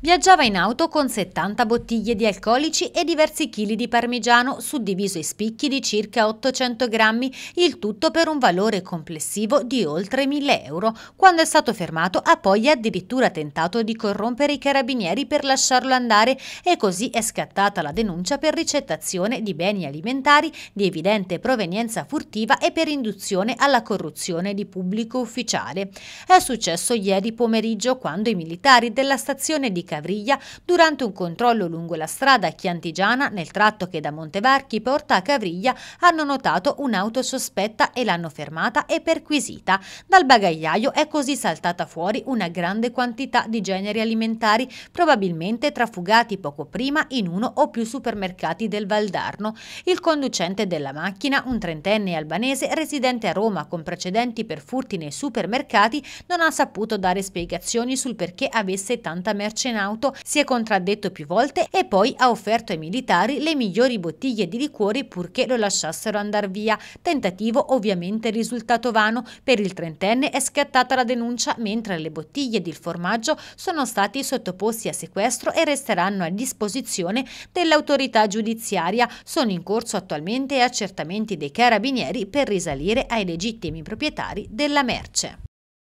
Viaggiava in auto con 70 bottiglie di alcolici e diversi chili di parmigiano, suddiviso in spicchi di circa 800 grammi, il tutto per un valore complessivo di oltre 1000 euro. Quando è stato fermato ha poi addirittura tentato di corrompere i carabinieri per lasciarlo andare e così è scattata la denuncia per ricettazione di beni alimentari di evidente provenienza furtiva e per induzione alla corruzione di pubblico ufficiale. È successo ieri pomeriggio quando i militari della stazione di Cavriglia durante un controllo lungo la strada chiantigiana nel tratto che da Montevarchi porta a Cavriglia hanno notato un'auto sospetta e l'hanno fermata e perquisita. Dal bagagliaio è così saltata fuori una grande quantità di generi alimentari probabilmente trafugati poco prima in uno o più supermercati del Valdarno. Il conducente della macchina, un trentenne albanese residente a Roma con precedenti per furti nei supermercati, non ha saputo dare spiegazioni sul perché avesse tanta mercenaria auto, si è contraddetto più volte e poi ha offerto ai militari le migliori bottiglie di liquori purché lo lasciassero andare via. Tentativo ovviamente risultato vano. Per il trentenne è scattata la denuncia mentre le bottiglie di formaggio sono stati sottoposti a sequestro e resteranno a disposizione dell'autorità giudiziaria. Sono in corso attualmente accertamenti dei carabinieri per risalire ai legittimi proprietari della merce.